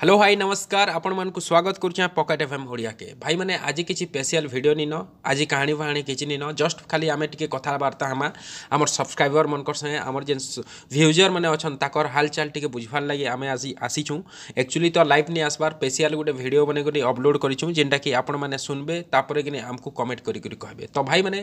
hello ଭାଇ ନମସ୍କାର ଆପଣମାନଙ୍କୁ ସ୍ୱାଗତ କରୁଛି ପକେଟ୍ ଏଫ୍ ଏମ୍ ଓଡ଼ିଆକେ ଭାଇମାନେ ଆଜି କିଛି ସ୍ପେଶିଆଲ୍ ଭିଡ଼ିଓ ନିନ ଆଜି କାହାଣୀ ଫାହାଣୀ କିଛି ନିନ ଜଷ୍ଟ ଖାଲି ଆମେ ଟିକେ କଥାବାର୍ତ୍ତା ହେମା ଆମର ସବସ୍କ୍ରାଇବର ମାନଙ୍କର ସାଙ୍ଗେ ଆମର ଯେନ୍ ଭ୍ୟୁଜର ମାନେ ଅଛନ୍ ତାଙ୍କର ହାଲଚାଲ ଟିକେ ବୁଝବାର୍ ଲାଗି ଆମେ ଆସି ଆସିଛୁଁ ଆକ୍ଚୁଆଲି ତ ଲାଇଭ୍ ନେଇ ଆସବାର୍ ସ୍ପେଶିଆଲ୍ ଗୋଟେ ଭିଡ଼ିଓ ବନେଇକରି ଅପଲୋଡ଼ କରିଛୁଁ ଯେନ୍ଟାକି ଆପଣମାନେ ଶୁଣବେ ତାପରେ କିନି ଆମକୁ କମେଣ୍ଟ କରିକରି କହିବେ ତ ଭାଇମାନେ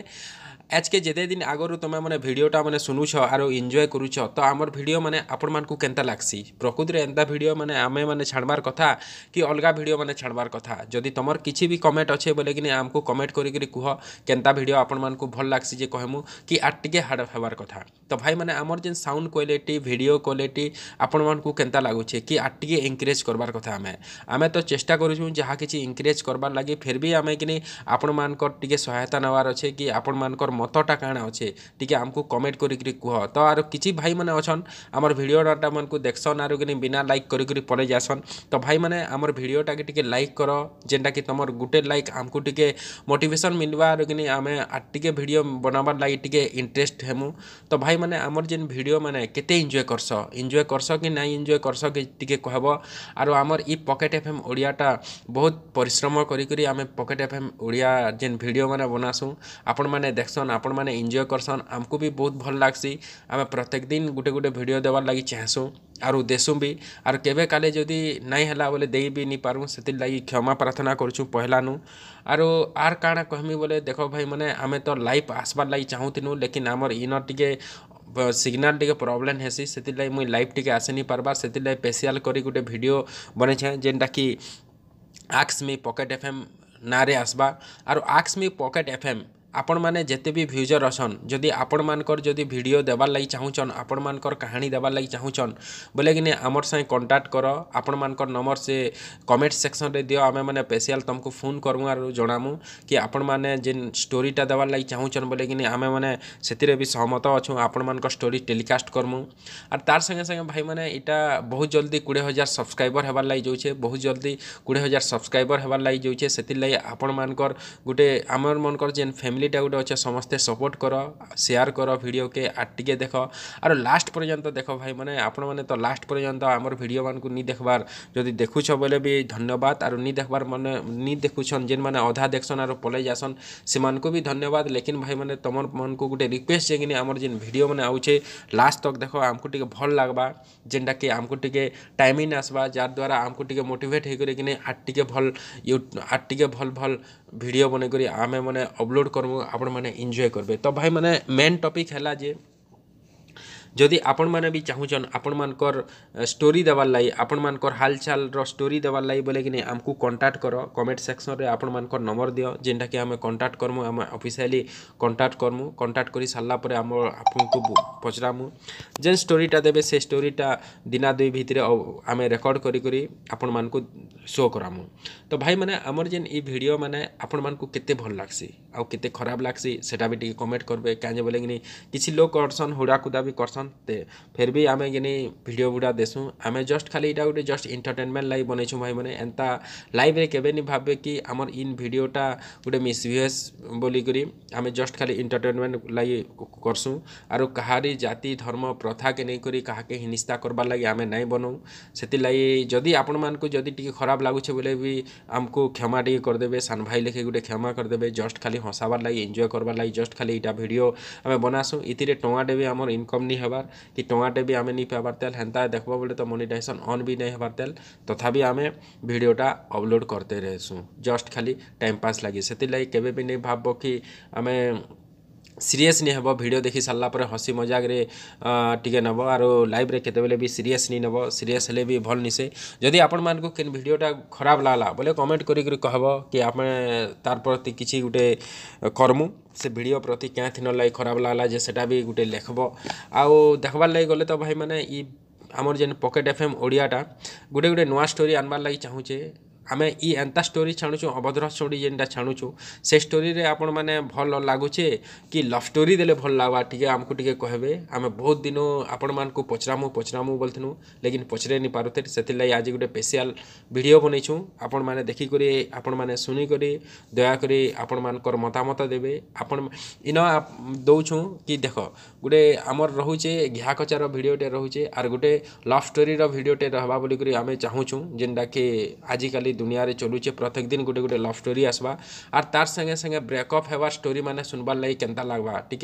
ଆଜକେ ଯେତେ ଦିନ ଆଗରୁ ତୁମେ ମାନେ ଭିଡ଼ିଓଟା ମାନେ ଶୁଣୁଛ ଆରୁ ଏନ୍ଜୟ କରୁଛ ତ ଆମର ଭିଡ଼ିଓ ମାନେ ଆପଣମାନଙ୍କୁ କେନ୍ତା ଲାଗ୍ସି ପ୍ରକୃତିରେ ଏନ୍ତା ଭିଡ଼ିଓ ମାନେ ଆମେ ମାନେ छाड़बार कथा कि अलग भिडियो मैंने छाड़बार कथा जदि तुम किसी कमेंट अच्छे बोले कि आमको कमेंट करी भिड आपण भल लग्सी कहमु कि आर टे हार्ड हेबार कथ तो भाई मैंने आमर जेन साउंड क्वाटी भिड क्वाइट आपण को केन्ता लगुचे कि आर टे इनक्रेज करार कथा आम आम तो चेस्टा करूँ कि इनक्रेज करवार लगी फिर भी आम कि आपण मानक सहायता नवार अच्छे कि आपण मानक मतटा कण अच्छे टी आमको कमेंट कर कह आर कि भाई मैंने अच्छा आम भिडियो मानक देखसन आरोप बिना लाइक करी पलै जासन ସଲ୍ୟୁସନ୍ ତ ଭାଇମାନେ ଆମର ଭିଡ଼ିଓଟାକେ ଟିକେ ଲାଇକ୍ କର ଯେନ୍ଟାକି ତୁମର ଗୁଟେ ଲାଇକ୍ ଆମକୁ ଟିକେ ମୋଟିଭେସନ୍ ମିଲ୍ବାର କିନି ଆମେ ଟିକେ ଭିଡ଼ିଓ ବନାବାର୍ ଲାଗି ଟିକେ ଇଣ୍ଟରେଷ୍ଟ ହେମୁ ତ ଭାଇମାନେ ଆମର ଯେନ୍ ଭିଡ଼ିଓ ମାନେ କେତେ ଇନ୍ଜୟ କରସ ଇନ୍ଜୟ କରସ କି ନାଇଁ ଇନ୍ଜୟ କରସ କି ଟିକେ କହିବ ଆରୁ ଆମର ଇ ପକେଟ୍ ଏଫ୍ ଏମ୍ ଓଡ଼ିଆଟା ବହୁତ ପରିଶ୍ରମ କରିକରି ଆମେ ପକେଟ୍ ଏଫ୍ ଏମ୍ ଓଡ଼ିଆ ଯେନ୍ ଭିଡ଼ିଓ ମାନେ ବନାସୁଁ ଆପଣମାନେ ଦେଖସନ୍ ଆପଣମାନେ ଇନ୍ଜୟ କରସନ୍ ଆମକୁ ବି ବହୁତ ଭଲ ଲାଗ୍ସି ଆମେ ପ୍ରତ୍ୟେକ ଦିନ ଗୋଟେ ଗୋଟେ ଭିଡ଼ିଓ ଦେବାର୍ ଲାଗି ଚାହେଁସୁଁ ଆରୁ ଦେସୁଁ ବି ଆର୍ କେବେ କାଲେ ଯଦି ନାଇଁ ହେଲା ବୋଲେ ଦେଇ ବି ନି ପାରୁଁ ସେଥିର୍ଲାଗି କ୍ଷମା ପ୍ରାର୍ଥନା କରୁଛୁଁ ପହେଲାନୁ ଆରୁ ଆର୍ କାଣା କହମି ବୋଲେ ଦେଖ ଭାଇମାନେ ଆମେ ତ ଲାଇଭ୍ ଆସ୍ବାର୍ ଲାଗି ଚାହୁଁଥିନୁ ଲେକିନ୍ ଆମର୍ ଇନର୍ ଟିକେ ସିଗ୍ନାଲ୍ ଟିକେ ପ୍ରୋବ୍ଲେମ୍ ହେସି ସେଥିର୍ଲାଗି ମୁଇଁ ଲାଇଭ୍ ଟିକେ ଆସିନି ପାର୍ବାର୍ ସେଥିର୍ଲାଗି ସ୍ପେସିଆଲ୍ କରି ଗୋଟେ ଭିଡ଼ିଓ ବନେଇଛେଁ ଯେନ୍ଟାକି ଆକ୍ସ ମି ପକେଟ୍ ଏଫ୍ ଏମ୍ ନାଁରେ ଆସ୍ବା ଆରୁ ଆକ୍ସ ମି ପକେଟ୍ ଏଫ୍ ଏମ୍ ଆପଣମାନେ ଯେତେ ବି ଭ୍ୟୁଜର୍ ଅଛନ୍ ଯଦି ଆପଣମାନଙ୍କର ଯଦି ଭିଡ଼ିଓ ଦେବାର୍ ଲାଗି ଚାହୁଁଛନ୍ ଆପଣମାନଙ୍କର କାହାଣୀ ଦେବାର୍ ଲାଗି ଚାହୁଁଛନ୍ ବୋଲେକିନି ଆମର୍ ସାଙ୍ଗେ କଣ୍ଟାକ୍ଟ କର ଆପଣମାନଙ୍କର ନମ୍ବର ସେ କମେଣ୍ଟ ସେକ୍ସନରେ ଦିଅ ଆମେମାନେ ସ୍ପେଶିଆଲ୍ ତମକୁ ଫୋନ୍ କର୍ମୁ ଆରୁ ଜଣାମୁ କି ଆପଣମାନେ ଯେନ୍ ଷ୍ଟୋରିଟା ଦେବାର୍ ଲାଗି ଚାହୁଁଛନ୍ ବୋଲେକିନି ଆମେମାନେ ସେଥିରେ ବି ସହମତ ଅଛୁ ଆପଣମାନଙ୍କ ଷ୍ଟୋରି ଟେଲିକାଷ୍ଟ କର୍ମୁ ଆର୍ ତାର୍ ସାଙ୍ଗେ ସାଙ୍ଗେ ଭାଇମାନେ ଇଟା ବହୁତ ଜଲ୍ଦି କୋଡ଼ିଏ ହଜାର ସବସ୍କ୍ରାଇବର୍ ହେବାର୍ ଲାଗି ଯାଉଛେ ବହୁତ ଜଲ୍ଦି କୋଡ଼ିଏ ହଜାର ସବସ୍କ୍ରାଇବର୍ ହେବାର୍ ଲାଗି ଯାଉଛେ ସେଥିର୍ଲାଗି ଆପଣମାନଙ୍କର ଗୋଟେ ଆମର୍ ମାନଙ୍କର ଯେନ୍ ଫ୍ୟାମିଲି ଫ୍ୟାମିଲିଟା ଗୋଟେ ଅଛେ ସମସ୍ତେ ସପୋର୍ଟ କର ସେୟାର କର ଭିଡ଼ିଓକେ ଆର୍ ଟିକେ ଦେଖ ଆର୍ ଲାଷ୍ଟ ପର୍ଯ୍ୟନ୍ତ ଦେଖ ଭାଇମାନେ ଆପଣମାନେ ତ ଲାଷ୍ଟ ପର୍ଯ୍ୟନ୍ତ ଆମର ଭିଡ଼ିଓମାନଙ୍କୁ ନି ଦେଖବାର୍ ଯଦି ଦେଖୁଛ ବୋଲେ ବି ଧନ୍ୟବାଦ ଆରୁ ନି ଦେଖବାର୍ ମାନେ ନି ଦେଖୁଛନ୍ ଯେନ୍ମାନେ ଅଧା ଦେଖସନ୍ ଆରୁ ପଲେଇ ଯାସନ୍ ସେମାନଙ୍କୁ ବି ଧନ୍ୟବାଦ ଲେକିନ୍ ଭାଇମାନେ ତମର ମନକୁ ଗୋଟେ ରିକ୍ୱେଷ୍ଟ ଯେକିନି ଆମର ଯେନ୍ ଭିଡ଼ିଓ ମାନେ ଆଉଛେ ଲାଷ୍ଟ ତକ୍ ଦେଖ ଆମକୁ ଟିକେ ଭଲ ଲାଗ୍ବା ଯେନ୍ଟାକି ଆମକୁ ଟିକେ ଟାଇମିଂ ଆସ୍ବା ଯାହାଦ୍ୱାରା ଆମକୁ ଟିକେ ମୋଟିଭେଟ୍ ହେଇକରି କିନି ଆର୍ ଟିକେ ଭଲ ୟୁ ଆର୍ ଟିକେ ଭଲ ଭଲ ଭିଡ଼ିଓ ବନେଇକରି ଆମେ ମାନେ ଅପଲୋଡ଼ କର୍ମା ଆପଣମାନେ ଏନ୍ଜୟ କରିବେ ତ ଭାଇମାନେ ମେନ୍ ଟପିକ୍ ହେଲା ଯେ ଯଦି ଆପଣମାନେ ବି ଚାହୁଁଛନ୍ ଆପଣମାନଙ୍କର ଷ୍ଟୋରି ଦେବାର୍ ଲାଗି ଆପଣମାନଙ୍କର ହାଲଚାଲର ଷ୍ଟୋରି ଦେବାର୍ ଲାଗି ବୋଲେକିନି ଆମକୁ କଣ୍ଟାକ୍ଟ କର କମେଣ୍ଟ ସେକ୍ସନ୍ରେ ଆପଣମାନଙ୍କର ନମ୍ବର ଦିଅ ଯେନ୍ଟାକି ଆମେ କଣ୍ଟାକ୍ଟ କର୍ମୁ ଆମେ ଅଫିସିଆଲି କଣ୍ଟାକ୍ଟ କର୍ମୁ କଣ୍ଟାକ୍ଟ କରି ସାରିଲା ପରେ ଆମ ଆପଣଙ୍କୁ ପଚରାମୁ ଯେନ୍ ଷ୍ଟୋରିଟା ଦେବେ ସେ ଷ୍ଟୋରିଟା ଦିନା ଦୁଇ ଭିତରେ ଆମେ ରେକର୍ଡ଼ କରି କରି ଆପଣମାନଙ୍କୁ ଶୋ କରାମୁ ତ ଭାଇମାନେ ଆମର ଯେନ୍ ଏଇ ଭିଡ଼ିଓ ମାନେ ଆପଣମାନଙ୍କୁ କେତେ ଭଲ ଲାଗ୍ସି ଆଉ କେତେ ଖରାପ ଲାଗ୍ସି ସେଟା ବି ଟିକେ କମେଣ୍ଟ କରିବେ କାହିଁକି ବୋଲେକିନି କିଛି ଲୋକ ଅଟସନ୍ ହୁଡ଼ାକୁଦା ବି କରସନ୍ ଦେଖନ୍ତେ ଫେର୍ ବି ଆମେ କିନି ଭିଡ଼ିଓ ଗୁଡ଼ା ଦେସୁଁ ଆମେ ଜଷ୍ଟ ଖାଲି ଏଇଟା ଗୋଟେ ଜଷ୍ଟ ଏଣ୍ଟରଟେନମେଣ୍ଟ ଲାଗି ବନେଇଛୁଁ ଭାଇମାନେ ଏନ୍ତା ଲାଇଭ୍ରେ କେବେ ନି ଭାବବେ କି ଆମର ଇନ୍ ଭିଡ଼ିଓଟା ଗୋଟେ ମିସ୍ୟୁଜ୍ ବୋଲିକରି ଆମେ ଜଷ୍ଟ ଖାଲି ଏଣ୍ଟରଟେନମେଣ୍ଟ ଲାଗି କରସୁଁ ଆରୁ କାହାରି ଜାତି ଧର୍ମ ପ୍ରଥାକେ ନେଇକରି କାହାକେ ହିନିସ୍ତା କରବାର୍ ଲାଗି ଆମେ ନାଇଁ ବନଉ ସେଥିର୍ଲାଗି ଯଦି ଆପଣମାନଙ୍କୁ ଯଦି ଟିକେ ଖରାପ ଲାଗୁଛେ ବୋଲେ ବି ଆମକୁ କ୍ଷମା ଟିକେ କରିଦେବେ ସାନ ଭାଇ ଲେଖି ଗୋଟେ କ୍ଷମା କରିଦେବେ ଜଷ୍ଟ ଖାଲି ହସାବାର୍ ଲାଗି ଏନ୍ଜୟ କରବାର୍ ଲାଗି ଜଷ୍ଟ ଖାଲି ଏଇଟା ଭିଡ଼ିଓ ଆମେ ବନାସୁଁ ଇଥିରେ ଟଙ୍କାଟେ ବି ଆମର ଇନକମ୍ ନି ହେବ हबार कि टाटे भी आम नहीं पार तेल हेन्ता देखो बोले तो मोनिटाइसन अन् भी नहीं हबार तेल तथा आम भिडटा अपलोड करते रहसुँ जस्ट खाली टाइम पास लगे से लगे केवे नहीं भाव कि आम ସିରିୟସ୍ ନି ହେବ ଭିଡ଼ିଓ ଦେଖି ସାରିଲା ପରେ ହସି ମଜାକରେ ଟିକେ ନେବ ଆରୁ ଲାଇଭ୍ରେ କେତେବେଳେ ବି ସିରିୟସ୍ ନି ନେବ ସିରିୟସ୍ ହେଲେ ବି ଭଲ୍ ନିସେ ଯଦି ଆପଣମାନଙ୍କୁ କେନ୍ ଭିଡ଼ିଓଟା ଖରାପ ଲାଗ୍ଲା ବୋଲେ କମେଣ୍ଟ କରିକିରି କହିବ କି ଆମେ ତାର୍ ପ୍ରତି କିଛି ଗୋଟେ କର୍ମୁ ସେ ଭିଡ଼ିଓ ପ୍ରତି କେଁଥିନର୍ ଲାଗି ଖରାପ ଲାଗ୍ଲା ଯେ ସେଟା ବି ଗୋଟେ ଲେଖ୍ବ ଆଉ ଦେଖ୍ବାର୍ ଲାଗି ଗଲେ ତ ଭାଇମାନେ ଇ ଆମର ଯେନ୍ ପକେଟ୍ ଏଫ୍ ଏମ୍ ଓଡ଼ିଆଟା ଗୋଟେ ଗୋଟେ ନୂଆ ଷ୍ଟୋରି ଆନବାର୍ ଲାଗି ଚାହୁଁଛେ ଆମେ ଇ ଏନ୍ତା ଷ୍ଟୋରି ଛାଣୁଛୁ ଅଭଦ୍ର ଷ୍ଟୋରି ଯେନ୍ଟା ଛାଣୁଛୁ ସେ ଷ୍ଟୋରିରେ ଆପଣମାନେ ଭଲ ଲାଗୁଛେ କି ଲଭ୍ ଷ୍ଟୋରି ଦେଲେ ଭଲ ଲାଗ୍ବା ଟିକେ ଆମକୁ ଟିକେ କହିବେ ଆମେ ବହୁତ ଦିନ ଆପଣମାନଙ୍କୁ ପଚରାମୁ ପଚରାମୁ ବୋଲିଥିନୁ ଲେକିନ୍ ପଚରାଇ ନି ପାରୁଥିଲୁ ସେଥିର୍ଲାଗି ଆଜି ଗୋଟେ ସ୍ପେସିଆଲ୍ ଭିଡ଼ିଓ ବନେଇଛୁଁ ଆପଣମାନେ ଦେଖିକରି ଆପଣମାନେ ଶୁଣିକରି ଦୟାକରି ଆପଣମାନଙ୍କର ମତାମତ ଦେବେ ଆପଣ ଇନ ଦଉଛୁଁ କି ଦେଖ ଗୋଟେ ଆମର ରହୁଛେ ଘିଆ କଚାର ଭିଡ଼ିଓଟେ ରହୁଛେ ଆର୍ ଗୋଟେ ଲଭ୍ ଷ୍ଟୋରିର ଭିଡ଼ିଓଟେ ରହବା ବୋଲିକରି ଆମେ ଚାହୁଁଛୁ ଯେନ୍ଟାକି ଆଜିକାଲି दुनिया में चलुचे प्रत्येक दिन गोटे गोटे लव स्टोरी आसवा आर तार संगे संगे ब्रेकअप होवार स्टोरी मैंने सुनबार लगे के लगवा टी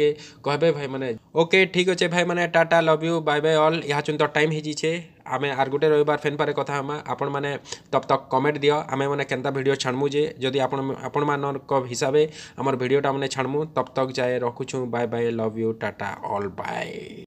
कह भाई मैंने ओके ठीक अच्छे भाई मैंने tata love you bye bye all यहाँ चुन तो टाइम हो आम आर गोटे रविवार फेन पारे कथ हम आप तब तक कमेंट दियो आम मैंने के भिडियो छाणमु जे जदि आप हिसाब से आम भिडटा मैंने छाणमु तब तक जाए रखुचु bye bye love you tata all bye